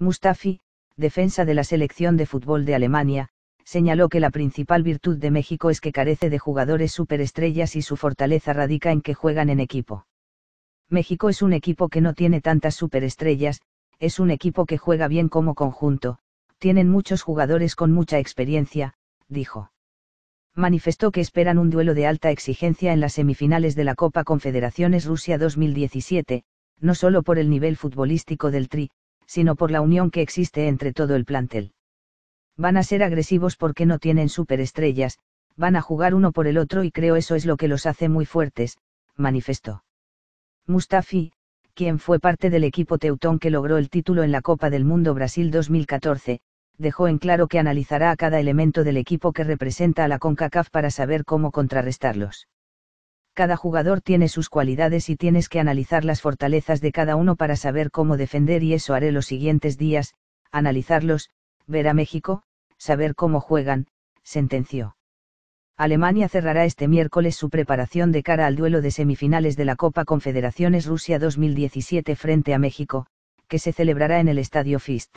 Mustafi, defensa de la selección de fútbol de Alemania, señaló que la principal virtud de México es que carece de jugadores superestrellas y su fortaleza radica en que juegan en equipo. México es un equipo que no tiene tantas superestrellas, es un equipo que juega bien como conjunto, tienen muchos jugadores con mucha experiencia, dijo. Manifestó que esperan un duelo de alta exigencia en las semifinales de la Copa Confederaciones Rusia 2017, no solo por el nivel futbolístico del Tri, sino por la unión que existe entre todo el plantel. Van a ser agresivos porque no tienen superestrellas, van a jugar uno por el otro y creo eso es lo que los hace muy fuertes, manifestó. Mustafi, quien fue parte del equipo teutón que logró el título en la Copa del Mundo Brasil 2014, dejó en claro que analizará a cada elemento del equipo que representa a la CONCACAF para saber cómo contrarrestarlos cada jugador tiene sus cualidades y tienes que analizar las fortalezas de cada uno para saber cómo defender y eso haré los siguientes días, analizarlos, ver a México, saber cómo juegan, sentenció. Alemania cerrará este miércoles su preparación de cara al duelo de semifinales de la Copa Confederaciones Rusia 2017 frente a México, que se celebrará en el Estadio FIST.